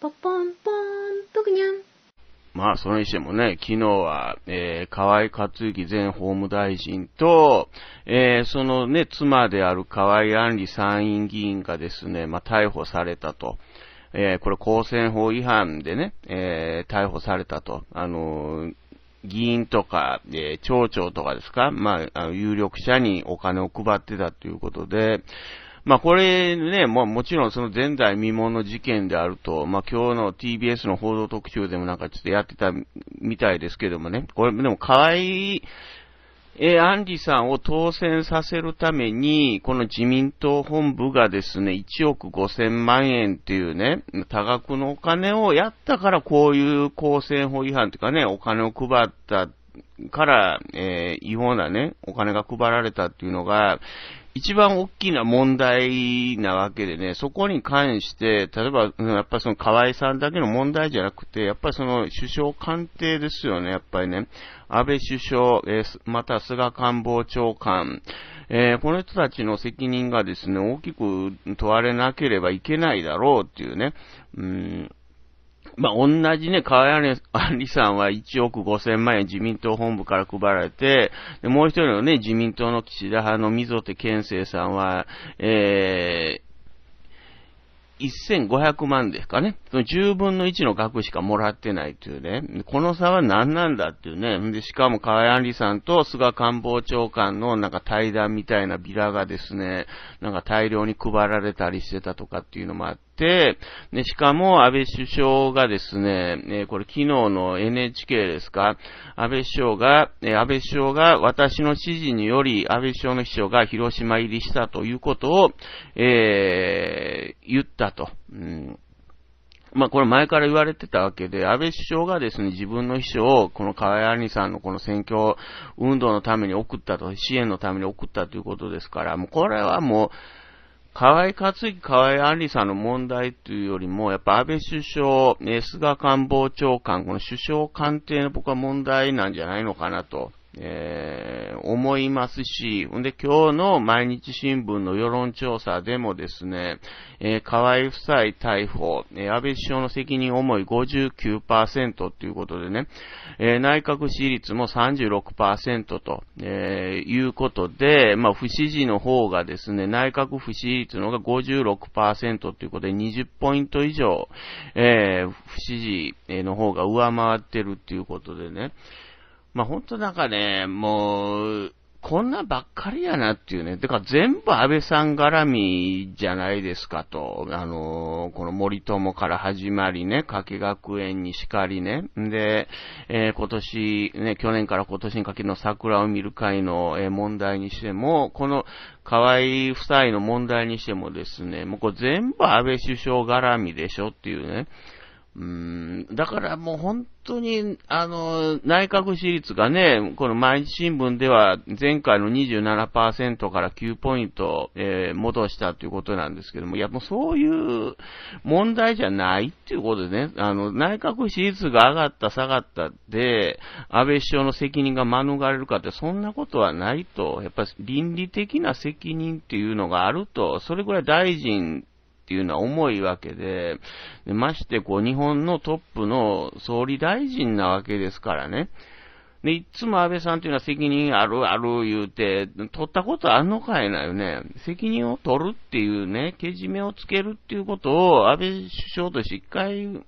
ポポンポン、ぷくニャン。まあ、それにしてもね、昨日は、えー、河井克行前法務大臣と、えー、そのね、妻である河井案里参院議員がですね、まあ、逮捕されたと。えー、これ公選法違反でね、えー、逮捕されたと。あのー、議員とか、えー、町長とかですかまあ、あの有力者にお金を配ってたということで、まあ、これね、まあ、もちろんその前代未聞の事件であると、まあ、今日の TBS の報道特集でもなんかちょっとやってたみたいですけどもね、これ、でも河合、えアンリさんを当選させるために、この自民党本部がですね、1億5000万円っていうね、多額のお金をやったから、こういう公選法違反というかね、お金を配ったから、えー、違法なね、お金が配られたっていうのが、一番大きな問題なわけでね、そこに関して、例えば、やっぱりその河合さんだけの問題じゃなくて、やっぱりその首相官邸ですよね、やっぱりね。安倍首相、えー、また菅官房長官、えー、この人たちの責任がですね、大きく問われなければいけないだろうっていうね、うんまあ、同じね、河合ありさんは1億5千万円自民党本部から配られて、でもう一人のね、自民党の岸田派の溝手健生さんは、えー、1500万ですかね。その10分の1の額しかもらってないというね。この差は何なんだっていうね。で、しかも河合安里さんと菅官房長官のなんか対談みたいなビラがですね、なんか大量に配られたりしてたとかっていうのもあって、で、しかも安倍首相がですね、えこれ昨日の NHK ですか、安倍首相が、え安倍首相が私の指示により安倍首相の秘書が広島入りしたということを、えー、言ったたと。うんまあ、これ前から言われてたわけで、安倍首相がですね、自分の秘書を、この河合有さんのこの選挙運動のために送ったと、支援のために送ったということですから、もうこれはもう、河合克行、河合安里さんの問題というよりも、やっぱ安倍首相、菅官房長官、この首相官邸の僕は問題なんじゃないのかなと。えー、思いますし、んで、今日の毎日新聞の世論調査でもですね、えー、河合夫妻逮捕、えー、安倍首相の責任重い59%ということでね、えー、内閣支持率も36%と、えー、いうことで、まあ、不支持の方がですね、内閣不支持率の方が56%ということで、20ポイント以上、えー、不支持の方が上回ってるっていうことでね、まあ、ほんとなんかね、もう、こんなばっかりやなっていうね。てか全部安倍さん絡みじゃないですかと。あのー、この森友から始まりね、加計学園にしかりね。で、えー、今年、ね、去年から今年にかけの桜を見る会の、えー、問題にしても、この河合夫妻の問題にしてもですね、もうこれ全部安倍首相絡みでしょっていうね。うん、だからもう本当に、あの、内閣支持率がね、この毎日新聞では前回の27%から9ポイント、えー、戻したということなんですけども、いやもうそういう問題じゃないっていうことでね、あの、内閣支持率が上がった下がったで、安倍首相の責任が免れるかって、そんなことはないと、やっぱり倫理的な責任っていうのがあると、それぐらい大臣っていうのは重いわけで、でましてこう日本のトップの総理大臣なわけですからね。で、いつも安倍さんというのは責任あるある言うて、取ったことあんのかいなよね。責任を取るっていうね、けじめをつけるっていうことを安倍首相として一回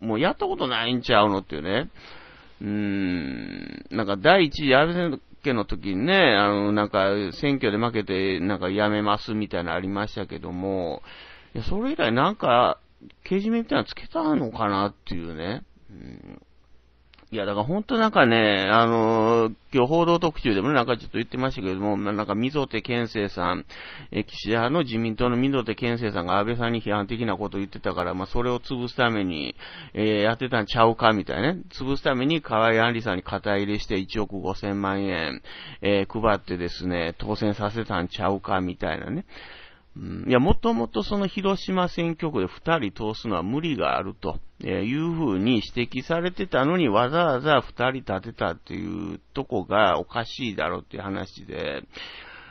もうやったことないんちゃうのっていうね。うーん、なんか第一次安倍政権の時にね、あの、なんか選挙で負けて、なんか辞めますみたいなのありましたけども、いや、それ以来なんか、刑事板みたいなのつけたのかなっていうね。うん、いや、だから本当なんかね、あのー、今日報道特集でも、ね、なんかちょっと言ってましたけども、なんか溝手健生さん、え岸田派の自民党の溝手健生さんが安倍さんに批判的なことを言ってたから、まあ、それを潰すために、えー、やってたんちゃうかみたいなね。潰すために河合安里さんに肩入れして1億5千万円、えー、配ってですね、当選させたんちゃうかみたいなね。いや、もともとその広島選挙区で2人通すのは無理があるというふうに指摘されてたのに、わざわざ2人立てたっていうとこがおかしいだろうっていう話で、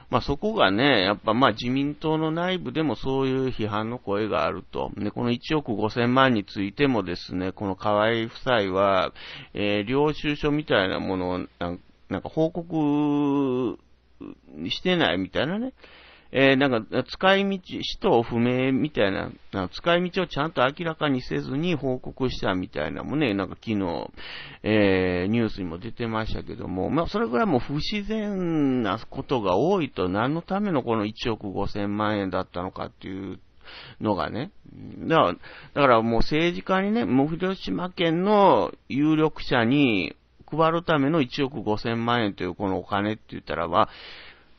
まあ、そこがね、やっぱまあ自民党の内部でもそういう批判の声があると。で、この1億5000万についてもですね、この河井夫妻は、えー、領収書みたいなものをなんか報告してないみたいなね。えー、なんか、使い道、使途不明みたいな、な使い道をちゃんと明らかにせずに報告したみたいなもね、なんか昨日、えー、ニュースにも出てましたけども、まあ、それぐらいもう不自然なことが多いと、何のためのこの1億5千万円だったのかっていうのがね。だから、だからもう政治家にね、もう広島県の有力者に配るための1億5千万円というこのお金って言ったらば、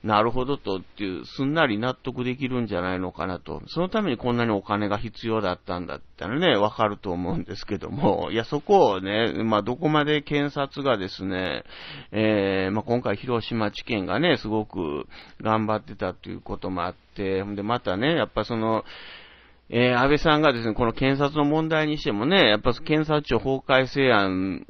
なるほどとっていう、すんなり納得できるんじゃないのかなと。そのためにこんなにお金が必要だったんだったらね、わかると思うんですけども、いや、そこをね、まあ、どこまで検察がですね、えー、まあ、今回広島地検がね、すごく頑張ってたということもあって、ほんで、またね、やっぱその、えー、安倍さんがですね、この検察の問題にしてもね、やっぱ検察庁法改正案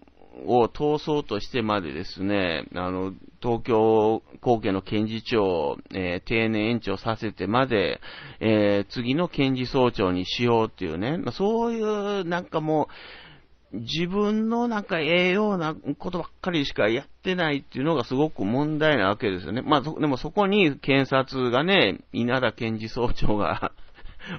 を通そうとしてまでですね、あの、東京高家の検事長を、えー、定年延長させてまで、えー、次の検事総長にしようっていうね、まあ、そういうなんかもう、自分のなんかええようなことばっかりしかやってないっていうのがすごく問題なわけですよね。まあ、でもそこに検察がね、稲田検事総長が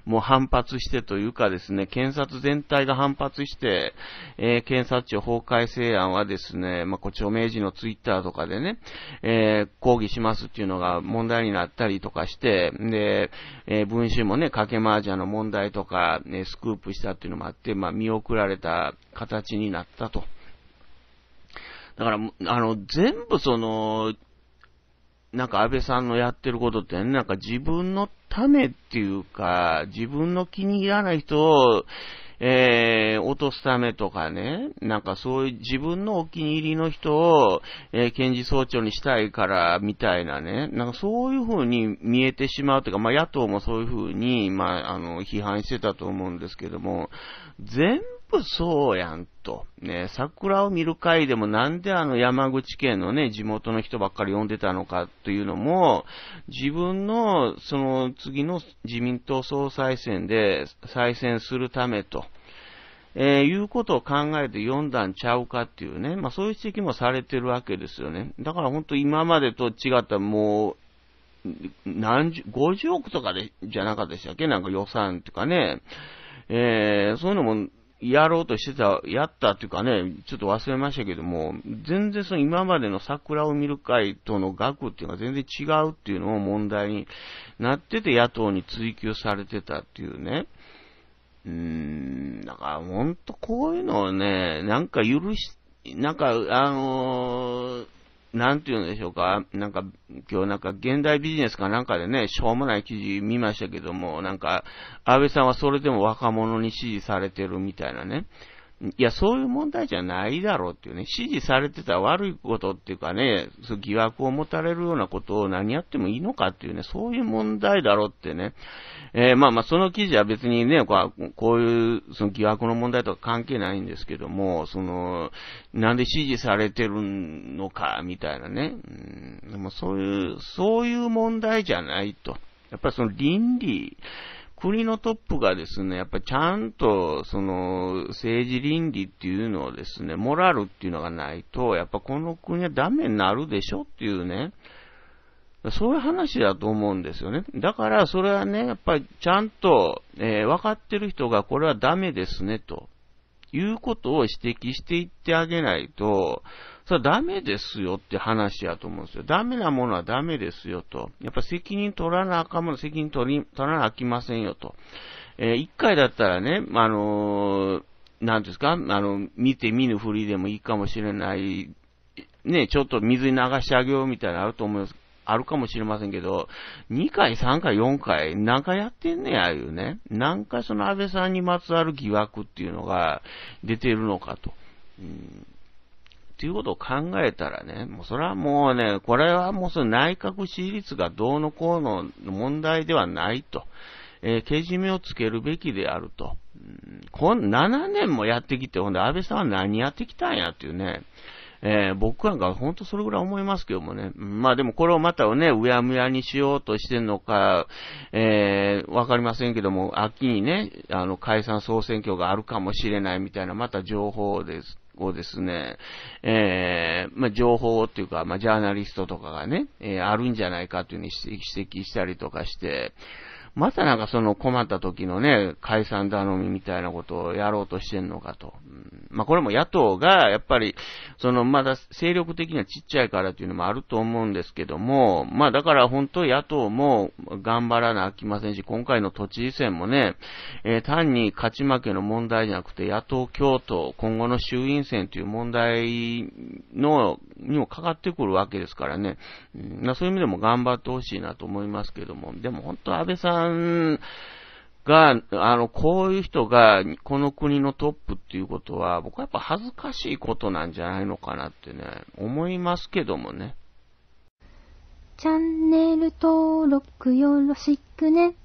もう反発してというかですね、検察全体が反発して、えー、検察庁法改正案はですね、まあ、こ著名人のツイッターとかでね、えー、抗議しますっていうのが問題になったりとかして、で、えー、文春もね、かけ麻雀の問題とか、ね、スクープしたっていうのもあって、まあ、見送られた形になったと。だから、あの、全部その、なんか安倍さんのやってることってね、なんか自分のためっていうか、自分の気に入らない人を、えー、落とすためとかね、なんかそういう自分のお気に入りの人を、えー、検事総長にしたいからみたいなね、なんかそういうふうに見えてしまうというか、まあ野党もそういうふうに、まあ、あの、批判してたと思うんですけども、全部そうやんと。ね、桜を見る会でもなんであの山口県のね、地元の人ばっかり呼んでたのかというのも、自分のその次の自民党総裁選で再選するためと。えー、いうことを考えて読んだんちゃうかっていうね、まあそういう指摘もされてるわけですよね。だから本当今までと違ったもう、何十、50億とかで、じゃなかったでしたっけなんか予算とかね。えー、そういうのもやろうとしてた、やったっていうかね、ちょっと忘れましたけども、全然その今までの桜を見る会との額っていうのは全然違うっていうのも問題になってて野党に追及されてたっていうね。うーん、だからほんとこういうのをね、なんか許し、なんかあのーなんて言うんでしょうか、なんか、今日なんか現代ビジネスかなんかでね、しょうもない記事見ましたけども、なんか、安倍さんはそれでも若者に支持されてるみたいなね。いや、そういう問題じゃないだろうっていうね、指示されてた悪いことっていうかね、そ疑惑を持たれるようなことを何やってもいいのかっていうね、そういう問題だろうってね、えー、まあまあ、その記事は別にね、こういうその疑惑の問題とか関係ないんですけども、その、なんで指示されてるのかみたいなね、うん、でもそういう、そういう問題じゃないと。やっぱりその倫理国のトップがですね、やっぱりちゃんと、その、政治倫理っていうのをですね、モラルっていうのがないと、やっぱこの国はダメになるでしょっていうね、そういう話だと思うんですよね。だから、それはね、やっぱりちゃんと、えー、分かってる人がこれはダメですね、ということを指摘していってあげないと、それはダメですよって話やと思うんですよ。ダメなものはダメですよと。やっぱ責任取らなあかんもの、責任取り、取らなあきませんよと。えー、一回だったらね、あのー、なんですか、あの、見て見ぬふりでもいいかもしれない、ね、ちょっと水に流してあげようみたいなのあると思います。あるかもしれませんけど、2回、3回、4回、何回やってんねや、いうね。何回その安倍さんにまつわる疑惑っていうのが出てるのかと。うんっていうことを考えたらね、もうそれはもうね、これはもうその内閣支持率がどうのこうの問題ではないと。えー、けじめをつけるべきであると。うん、こん7年もやってきて、ほんで安倍さんは何やってきたんやっていうね。えー、僕なんか本当それぐらい思いますけどもね。まあでもこれをまたね、うやむやにしようとしてるのか、えー、わかりませんけども、秋にね、あの、解散総選挙があるかもしれないみたいな、また情報です構ですね、えー、まあ、情報っていうか、まあ、ジャーナリストとかがね、えー、あるんじゃないかというふうに指摘したりとかして、またなんかその困った時のね、解散頼みみたいなことをやろうとしてんのかと。うん、まあこれも野党が、やっぱり、そのまだ勢力的にはちっちゃいからっていうのもあると思うんですけども、まあだから本当野党も頑張らなあきませんし、今回の都知事選もね、えー、単に勝ち負けの問題じゃなくて、野党共闘、今後の衆院選という問題のにもかかってくるわけですからね、うん、そういう意味でも頑張ってほしいなと思いますけども、でも本当安倍さん、が、あの、こういう人が、この国のトップっていうことは、僕はやっぱ恥ずかしいことなんじゃないのかなってね、思いますけどもね。チャンネル登録よろしくね。